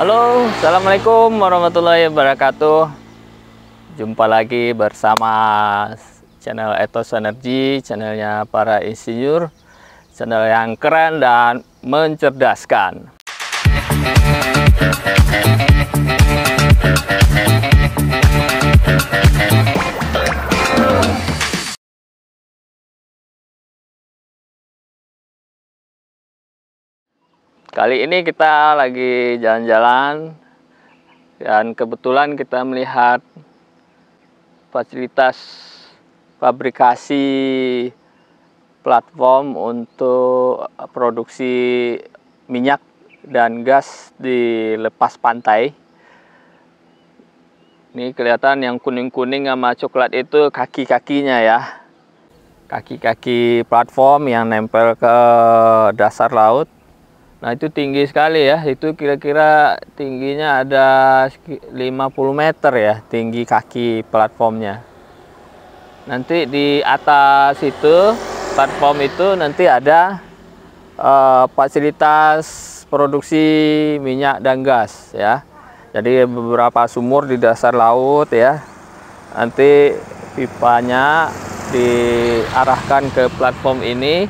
Halo, Assalamualaikum warahmatullahi wabarakatuh Jumpa lagi bersama channel Etos energi Channelnya para insinyur Channel yang keren dan mencerdaskan Kali ini kita lagi jalan-jalan dan kebetulan kita melihat fasilitas fabrikasi platform untuk produksi minyak dan gas di lepas pantai. Ini kelihatan yang kuning-kuning sama coklat itu kaki-kakinya ya. Kaki-kaki platform yang nempel ke dasar laut Nah itu tinggi sekali ya, itu kira-kira tingginya ada 50 meter ya, tinggi kaki platformnya. Nanti di atas itu, platform itu nanti ada uh, fasilitas produksi minyak dan gas ya. Jadi beberapa sumur di dasar laut ya, nanti pipanya diarahkan ke platform ini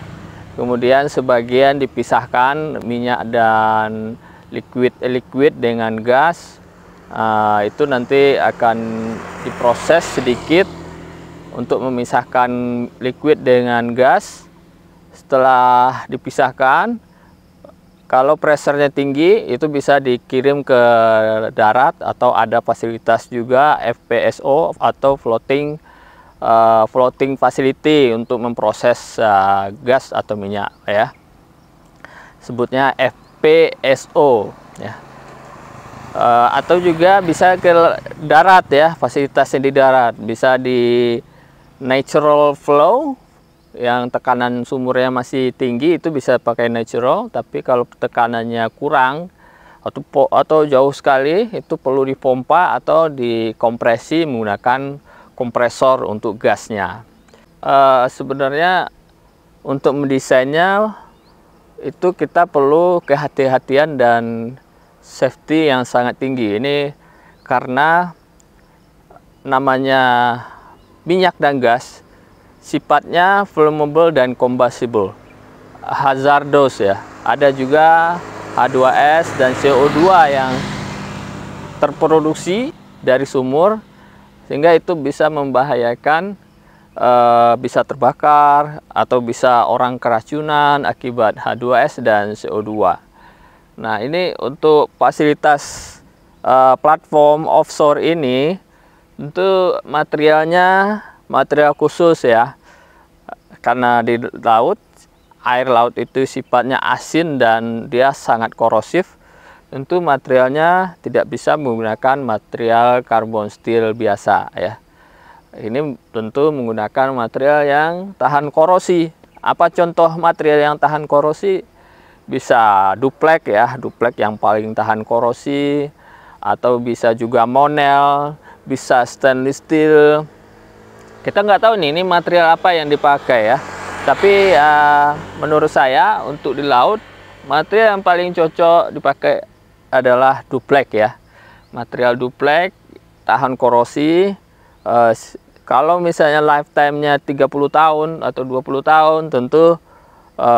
Kemudian sebagian dipisahkan minyak dan liquid eh, liquid dengan gas. Uh, itu nanti akan diproses sedikit untuk memisahkan liquid dengan gas. Setelah dipisahkan, kalau pressernya tinggi itu bisa dikirim ke darat atau ada fasilitas juga FPSO atau floating uh, floating facility untuk memproses uh, gas atau minyak ya sebutnya FPSO ya uh, atau juga bisa ke darat ya fasilitasnya di darat bisa di natural flow yang tekanan sumurnya masih tinggi itu bisa pakai natural tapi kalau tekanannya kurang atau atau jauh sekali itu perlu dipompa atau dikompresi menggunakan kompresor untuk gasnya. Uh, sebenarnya untuk mendesainnya itu kita perlu kehati-hatian dan safety yang sangat tinggi. Ini karena namanya minyak dan gas sifatnya flammable dan combustible. Hazardous ya. Ada juga H2S dan CO2 yang terproduksi dari sumur sehingga itu bisa membahayakan e, bisa terbakar atau bisa orang keracunan akibat H2S dan CO2 nah ini untuk fasilitas e, platform offshore ini untuk materialnya material khusus ya karena di laut air laut itu sifatnya asin dan dia sangat korosif tentu materialnya tidak bisa menggunakan material karbon steel biasa ya. Ini tentu menggunakan material yang tahan korosi. Apa contoh material yang tahan korosi? Bisa duplek ya, duplek yang paling tahan korosi atau bisa juga monel, bisa stainless steel. Kita nggak tahu nih ini material apa yang dipakai ya. Tapi ya, menurut saya untuk di laut material yang paling cocok dipakai adalah duplek ya. Material duplek, tahan korosi. E, kalau misalnya lifetime-nya 30 tahun atau 20 tahun tentu e,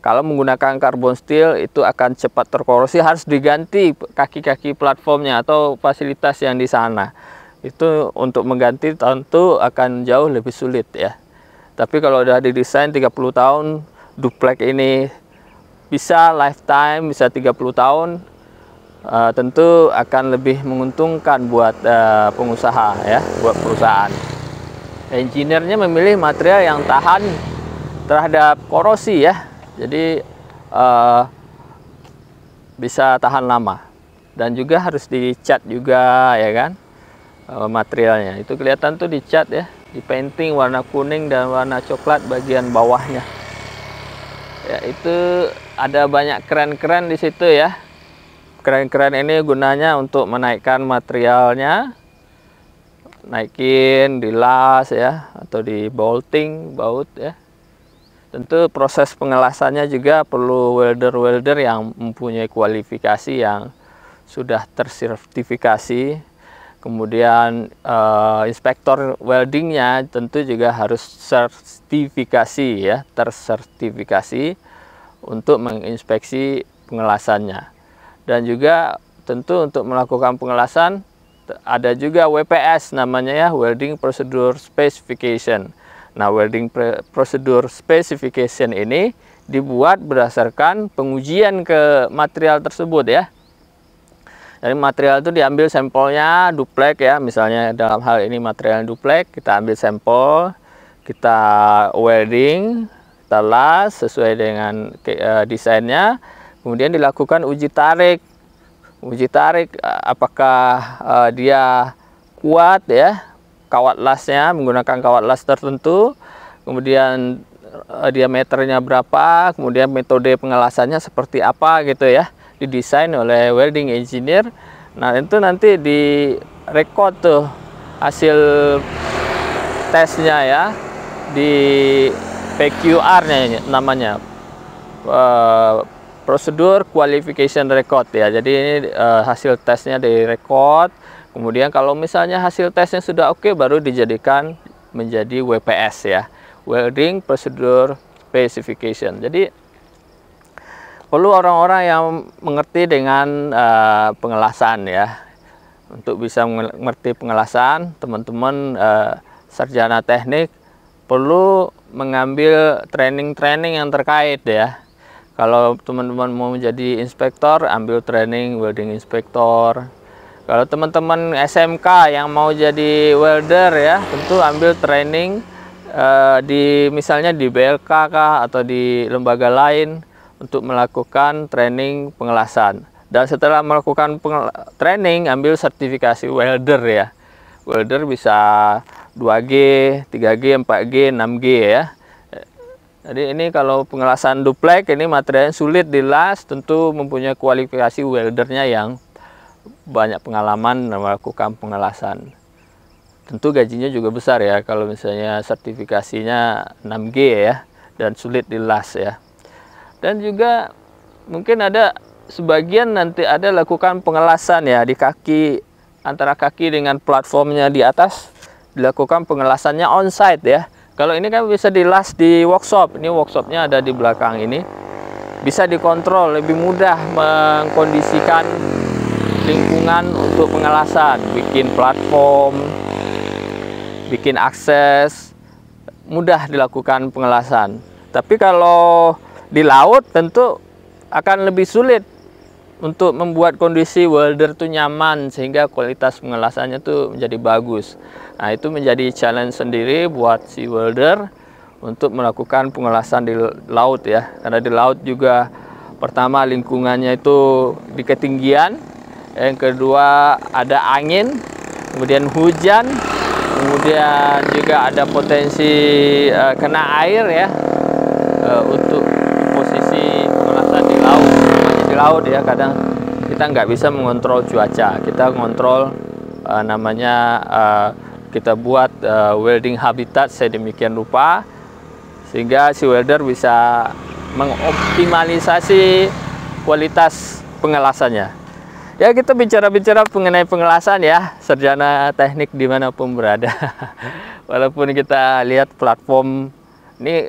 kalau menggunakan karbon steel itu akan cepat terkorosi harus diganti kaki-kaki platformnya atau fasilitas yang di sana itu untuk mengganti tentu akan jauh lebih sulit ya tapi kalau sudah didesain 30 tahun duplek ini bisa lifetime bisa 30 tahun uh, tentu akan lebih menguntungkan buat uh, pengusaha ya, buat perusahaan. Engineernya memilih material yang tahan terhadap korosi ya, jadi uh, bisa tahan lama dan juga harus dicat juga ya kan uh, materialnya. Itu kelihatan tuh dicat ya, di painting warna kuning dan warna coklat bagian bawahnya. Ya itu ada banyak keren-keren di situ ya. Keren-keren ini gunanya untuk menaikkan materialnya. Naikin di las ya atau di bolting, baut ya. Tentu proses pengelasannya juga perlu welder-welder yang mempunyai kualifikasi yang sudah tersertifikasi. Kemudian uh, inspektor weldingnya tentu juga harus sertifikasi ya, tersertifikasi untuk menginspeksi pengelasannya dan juga tentu untuk melakukan pengelasan ada juga WPS namanya ya welding procedure specification. Nah, welding procedure specification ini dibuat berdasarkan pengujian ke material tersebut ya. Jadi material itu diambil sampelnya duplek ya, misalnya dalam hal ini material duplek, kita ambil sampel, kita welding, kita las sesuai dengan eh, desainnya, Kemudian dilakukan uji tarik. Uji tarik eh, apakah uh, dia kuat ya kawat lasnya menggunakan kawat las tertentu. Kemudian uh, diameternya berapa, kemudian metode pengelasannya seperti apa gitu ya. Didesain oleh welding engineer. Nah, itu nanti di record tuh hasil tesnya ya di PQR-nya namanya. Uh, prosedur qualification record ya. Jadi ini uh, eh, hasil tesnya di record Kemudian kalau misalnya hasil tesnya sudah oke okay, baru dijadikan menjadi WPS ya. Welding prosedur Specification. Jadi perlu orang-orang yang mengerti dengan uh, pengelasan ya. Untuk bisa mengerti pengelasan, teman-teman uh, sarjana teknik perlu mengambil training-training yang terkait ya kalau teman-teman mau menjadi inspektor, ambil training welding inspektor. Kalau teman-teman SMK yang mau jadi welder ya, tentu ambil training uh, di misalnya di BLK kah, atau di lembaga lain untuk melakukan training pengelasan. Dan setelah melakukan training, ambil sertifikasi welder ya. Welder bisa 2G, 3G, 4G, 6G ya. Jadi ini kalau pengelasan duplek ini materialnya sulit dilas tentu mempunyai kualifikasi weldernya yang banyak pengalaman melakukan pengelasan. Tentu gajinya juga besar ya kalau misalnya sertifikasinya 6G ya dan sulit dilas ya. Dan juga mungkin ada sebagian nanti ada lakukan pengelasan ya di kaki antara kaki dengan platformnya di atas dilakukan pengelasannya on site ya kalau ini kan bisa dilas di workshop. Ini workshopnya ada di belakang ini. Bisa dikontrol lebih mudah mengkondisikan lingkungan untuk pengelasan, bikin platform, bikin akses, mudah dilakukan pengelasan. Tapi kalau di laut tentu akan lebih sulit untuk membuat kondisi welder itu nyaman sehingga kualitas pengelasannya itu menjadi bagus. Nah, itu menjadi challenge sendiri buat si welder untuk melakukan pengelasan di laut ya. Karena di laut juga pertama lingkungannya itu di ketinggian, yang kedua ada angin, kemudian hujan, kemudian juga ada potensi uh, kena air ya uh, untuk laut ya kadang kita nggak bisa mengontrol cuaca kita mengontrol uh, eh, namanya uh, kita buat uh, welding habitat sedemikian rupa sehingga si welder bisa mengoptimalisasi kualitas pengelasannya ya kita bicara-bicara mengenai pengelasan ya sarjana teknik dimanapun berada walaupun kita lihat platform ini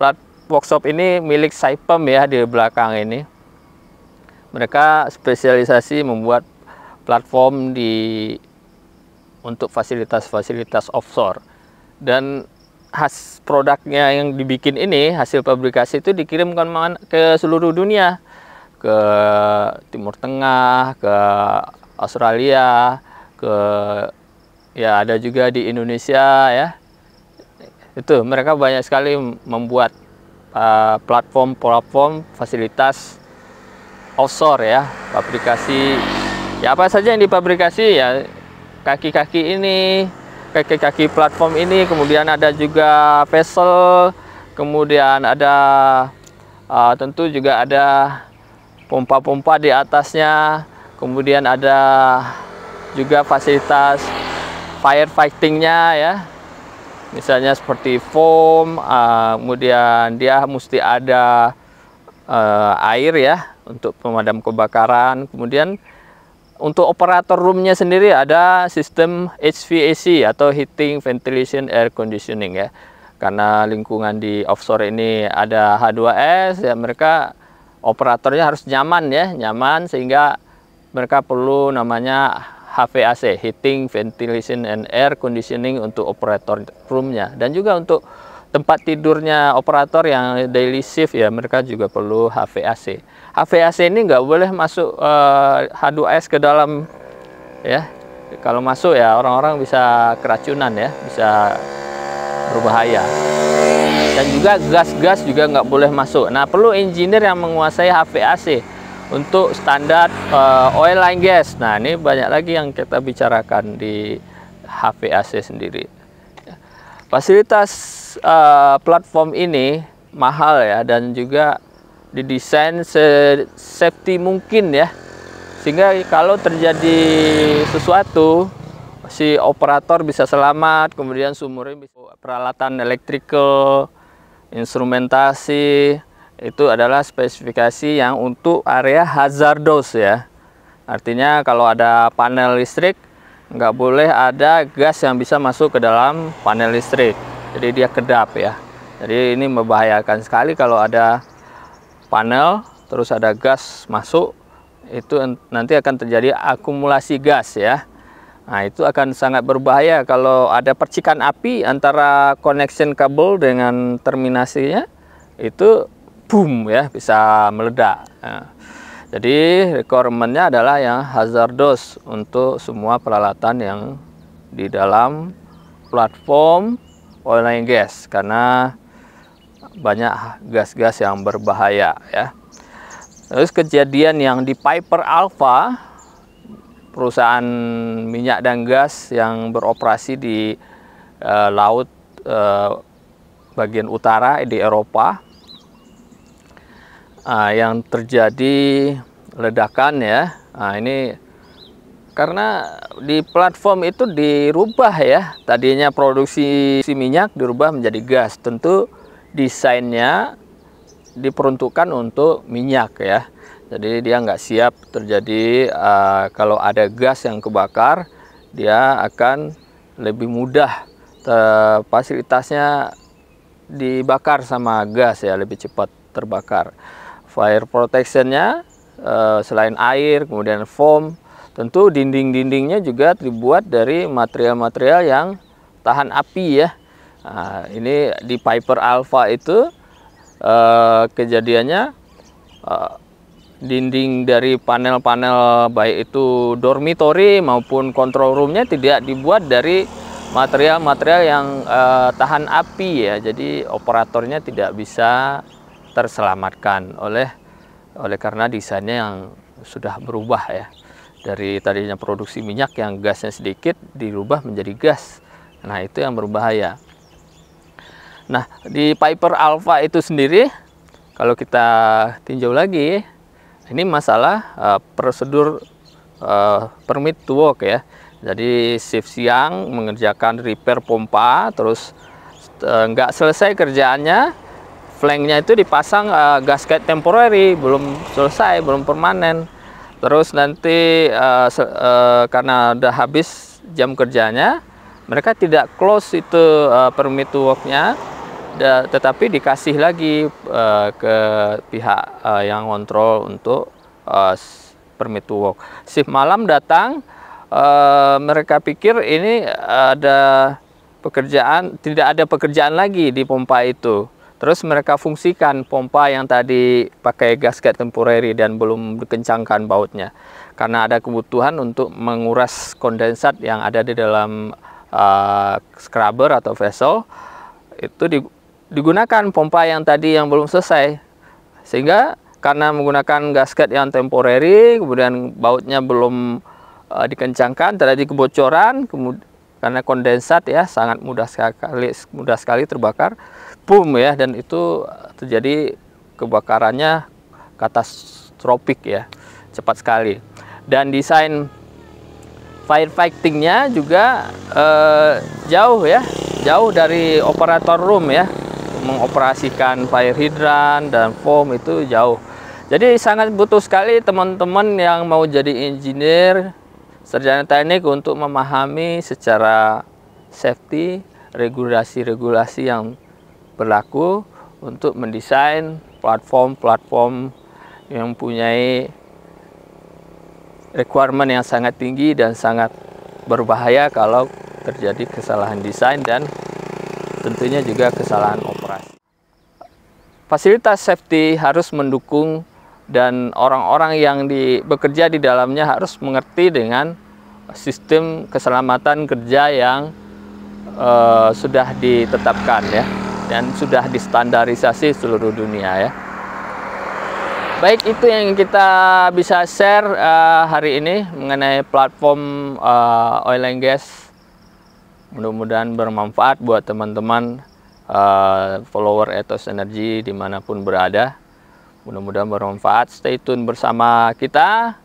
plat workshop ini milik Saipem ya di belakang ini mereka spesialisasi membuat platform di untuk fasilitas-fasilitas offshore dan khas produknya yang dibikin ini hasil pabrikasi itu dikirimkan ke seluruh dunia ke Timur Tengah, ke Australia, ke ya ada juga di Indonesia ya. Itu mereka banyak sekali membuat uh, platform, platform, fasilitas offshore ya pabrikasi ya apa saja yang dipabrikasi ya kaki-kaki ini kaki-kaki platform ini kemudian ada juga vessel kemudian ada uh, tentu juga ada pompa-pompa di atasnya kemudian ada juga fasilitas firefightingnya ya misalnya seperti foam uh, kemudian dia mesti ada Eh, air ya untuk pemadam kebakaran. Kemudian untuk operator roomnya sendiri ada sistem HVAC atau Heating, Ventilation, Air Conditioning ya. Karena lingkungan di offshore ini ada H2S ya mereka operatornya harus nyaman ya, nyaman sehingga mereka perlu namanya HVAC, Heating, Ventilation, and Air Conditioning untuk operator roomnya dan juga untuk tempat tidurnya operator yang daily shift ya mereka juga perlu HVAC. HVAC ini nggak boleh masuk uh, eh, H2S ke dalam ya. Kalau masuk ya orang-orang bisa keracunan ya, bisa berbahaya. Dan juga gas-gas juga nggak boleh masuk. Nah perlu engineer yang menguasai HVAC untuk standar uh, oil line gas. Nah ini banyak lagi yang kita bicarakan di HVAC sendiri. Fasilitas Eh, platform ini mahal ya dan juga didesain safety mungkin ya sehingga kalau terjadi sesuatu si operator bisa selamat kemudian sumurnya bisa peralatan elektrikal instrumentasi itu adalah spesifikasi yang untuk area hazardous ya artinya kalau ada panel listrik nggak boleh ada gas yang bisa masuk ke dalam panel listrik jadi dia kedap ya jadi ini membahayakan sekali kalau ada panel terus ada gas masuk itu nanti akan terjadi akumulasi gas ya Nah itu akan sangat berbahaya kalau ada percikan api antara connection kabel dengan terminasinya itu boom ya bisa meledak nah, jadi requirementnya adalah yang hazardous untuk semua peralatan yang di dalam platform oleh gas karena banyak gas-gas yang berbahaya ya. Terus kejadian yang di Piper Alpha perusahaan minyak dan gas yang beroperasi di eh, laut eh, bagian utara di Eropa eh, yang terjadi ledakan ya. Nah, ini karena di platform itu dirubah ya. Tadinya produksi minyak dirubah menjadi gas. Tentu desainnya diperuntukkan untuk minyak ya. Jadi dia nggak siap terjadi uh, kalau ada gas yang kebakar, dia akan lebih mudah eh, fasilitasnya dibakar sama gas ya lebih cepat terbakar. Fire protectionnya uh, selain air, kemudian foam, Tentu dinding-dindingnya juga dibuat dari material-material yang tahan api ya. Nah, ini di Piper Alpha itu eh, kejadiannya eh, dinding dari panel-panel baik itu dormitory maupun control roomnya tidak dibuat dari material-material yang eh, tahan api ya. Jadi operatornya tidak bisa terselamatkan oleh oleh karena desainnya yang sudah berubah ya dari tadinya produksi minyak yang gasnya sedikit dirubah menjadi gas. Nah, itu yang berbahaya. Nah, di Piper Alpha itu sendiri kalau kita tinjau lagi ini masalah uh, prosedur uh, permit to work ya. Jadi shift siang mengerjakan repair pompa terus uh, nggak selesai kerjaannya flanknya itu dipasang uh, gasket temporary belum selesai belum permanen Terus nanti uh, uh, karena udah habis jam kerjanya, mereka tidak close itu uh, permit to work tetapi dikasih lagi uh, ke pihak uh, yang kontrol untuk uh, permit to work. Shift malam datang, uh, mereka pikir ini ada pekerjaan, tidak ada pekerjaan lagi di pompa itu. Terus mereka fungsikan pompa yang tadi pakai gasket temporary dan belum dikencangkan bautnya. Karena ada kebutuhan untuk menguras kondensat yang ada di dalam uh, scrubber atau vessel. Itu digunakan pompa yang tadi yang belum selesai. Sehingga karena menggunakan gasket yang temporary, kemudian bautnya belum uh, dikencangkan, terjadi kebocoran, kemudian karena kondensat ya sangat mudah sekali mudah sekali terbakar boom ya dan itu terjadi kebakarannya katastropik ya cepat sekali dan desain firefightingnya juga eh, jauh ya jauh dari operator room ya mengoperasikan fire hydrant dan foam itu jauh jadi sangat butuh sekali teman-teman yang mau jadi engineer serjana teknik untuk memahami secara safety regulasi-regulasi yang berlaku untuk mendesain platform-platform yang mempunyai requirement yang sangat tinggi dan sangat berbahaya kalau terjadi kesalahan desain dan tentunya juga kesalahan operasi. Fasilitas safety harus mendukung dan orang-orang yang di, bekerja di dalamnya harus mengerti dengan sistem keselamatan kerja yang uh, sudah ditetapkan ya dan sudah distandarisasi seluruh dunia ya. Baik, itu yang kita bisa share uh, hari ini mengenai platform uh, oil and gas. Mudah-mudahan bermanfaat buat teman-teman uh, follower Ethos Energy dimanapun berada. Mudah-mudahan bermanfaat. Stay tune bersama kita.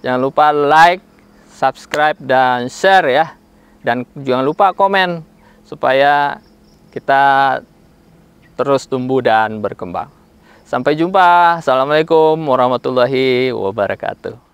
Jangan lupa like, subscribe, dan share ya. Dan jangan lupa komen supaya kita terus tumbuh dan berkembang. Sampai jumpa. Assalamualaikum warahmatullahi wabarakatuh.